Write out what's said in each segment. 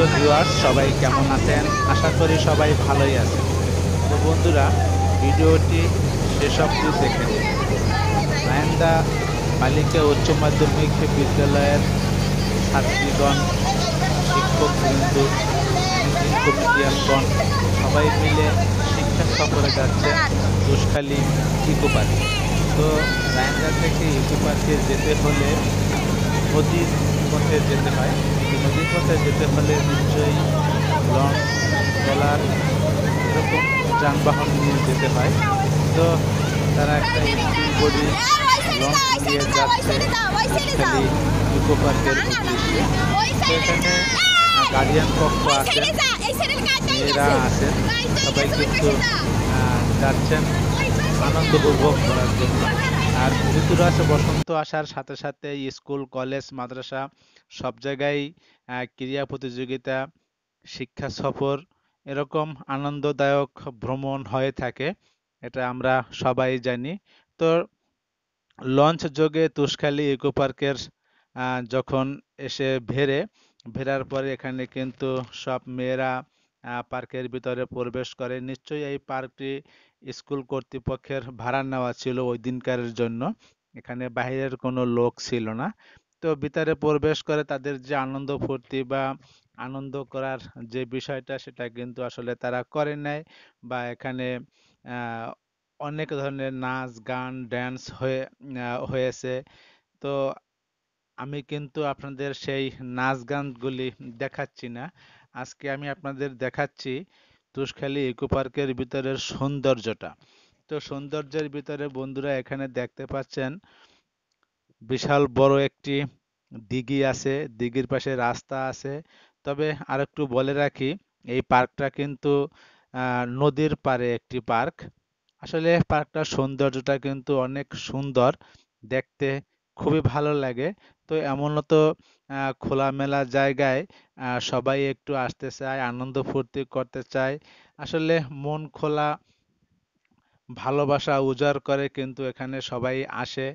তো ভিউয়ার্স সবাই কেমন আছেন আশা করি সবাই ভালোই আছেন তো বন্ধুরা ভিডিওটি সেসব কিছু দেখে নিন নায়ন্দা বালিকা উচ্চ মাধ্যমিক বিদ্যালয়ের ছাত্রীগণ শিক্ষক বিন্দু ম্যানেজিং কমিটিয়ানগণ সবাই মিলে শিক্ষা সফরে যাচ্ছে দুষ্কালী ইকো পার্কে তো নায়ন্দা থেকে ইকো পার্কে যেতে হলে অতি পথে যেতে হয় একটি নদীর পথে যেতে হলে নিশ্চয়ই লঞ্চ ট্রলার এরকম যানবাহন নিয়ে যেতে হয় তো তারা একটা স্টিল বডি লঞ্চ নিয়ে যাচ্ছে খালি ইকো পার্কের উদ্দেশ্যে তো এখানে গার্ডিয়ান পক্ষ আছে মেয়েরা আছে সবাই কিন্তু যাচ্ছেন আনন্দ উপভোগ করার জন্য আর যেহেতু আছে বসন্ত আসার সাথে সাথে স্কুল কলেজ মাদ্রাসা সব জায়গায় ক্রীড়া প্রতিযোগিতা শিক্ষা সফর এরকম আনন্দদায়ক ভ্রমণ হয়ে থাকে এটা আমরা সবাই জানি তো লঞ্চ যোগে তুষখালী ইকো পার্কের যখন এসে ভেড়ে ভেরার পরে এখানে কিন্তু সব মেয়েরা পার্কের ভিতরে প্রবেশ করে নিশ্চয়ই এই পার্কটি স্কুল কর্তৃপক্ষের ভাড়া নেওয়া ছিল ওই দিনকারের জন্য এখানে বাহিরের কোনো লোক ছিল না তো ভিতরে প্রবেশ করে তাদের যে আনন্দ ফুর্তি বা আনন্দ করার যে বিষয়টা সেটা কিন্তু আসলে তারা করে নাই বা এখানে অনেক ধরনের নাচ গান ড্যান্স হয়ে হয়েছে তো আমি কিন্তু আপনাদের সেই নাচ গানগুলি দেখাচ্ছি না আজকে আমি আপনাদের দেখাচ্ছি তুষখালী ইকো পার্কের ভিতরের সৌন্দর্যটা তো সৌন্দর্যের ভিতরে বন্ধুরা এখানে দেখতে পাচ্ছেন বিশাল বড় একটি দিঘি আছে দিঘির পাশে রাস্তা আছে তবে আর একটু বলে রাখি এই পার্কটা কিন্তু নদীর পারে একটি পার্ক আসলে পার্কটার সৌন্দর্যটা কিন্তু অনেক সুন্দর দেখতে খুবই ভালো লাগে তো এমন তো খোলামেলা জায়গায় সবাই একটু আসতে চায় আনন্দ ফুর্তি করতে চায় আসলে মন খোলা ভালোবাসা উজাড় করে কিন্তু এখানে সবাই আসে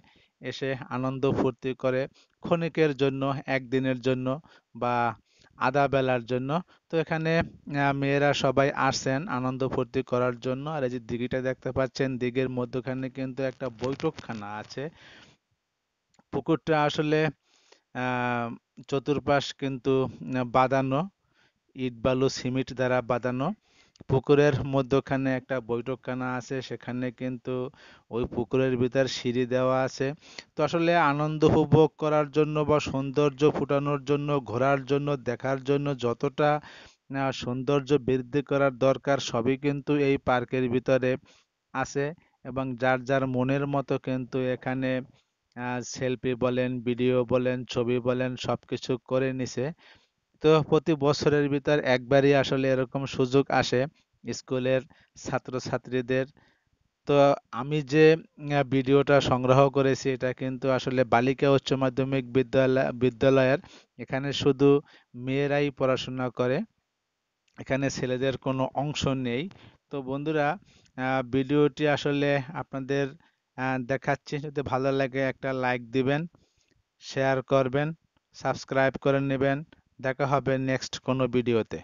এসে আনন্দ ফুর্তি করে ক্ষণিকের জন্য একদিনের জন্য বা আধা বেলার জন্য তো এখানে মেয়েরা সবাই আসছেন আনন্দ ফুর্তি করার জন্য আর এই যে দিঘিটা দেখতে পাচ্ছেন দিঘির মধ্যখানে কিন্তু একটা বৈঠকখানা আছে পুকুরটা আসলে চতুর্পাশ কিন্তু বাঁধানো ইট বালু সিমেন্ট দ্বারা বাঁধানো পুকুরের মধ্যখানে একটা বৈঠকখানা আছে সেখানে কিন্তু ওই পুকুরের ভিতর সিঁড়ি দেওয়া আছে তো আসলে আনন্দ উপভোগ করার জন্য বা সৌন্দর্য ফুটানোর জন্য ঘোরার জন্য দেখার জন্য যতটা সৌন্দর্য বৃদ্ধি করার দরকার সবই কিন্তু এই পার্কের ভিতরে আছে এবং যার যার মনের মতো কিন্তু এখানে সেলফি বলেন ভিডিও বলেন ছবি বলেন সব কিছু করে নিছে তো প্রতি বছরের ভিতর একবারই আসলে এরকম সুযোগ আসে স্কুলের ছাত্রছাত্রীদের তো আমি যে ভিডিওটা সংগ্রহ করেছি এটা কিন্তু আসলে বালিকা উচ্চ মাধ্যমিক বিদ্যালয় বিদ্যালয়ের এখানে শুধু মেয়েরাই পড়াশোনা করে এখানে ছেলেদের কোনো অংশ নেই তো বন্ধুরা ভিডিওটি আসলে আপনাদের দেখাচ্ছি যদি ভালো লাগে একটা লাইক দিবেন শেয়ার করবেন সাবস্ক্রাইব করে নেবেন দেখা হবে নেক্সট কোনো ভিডিওতে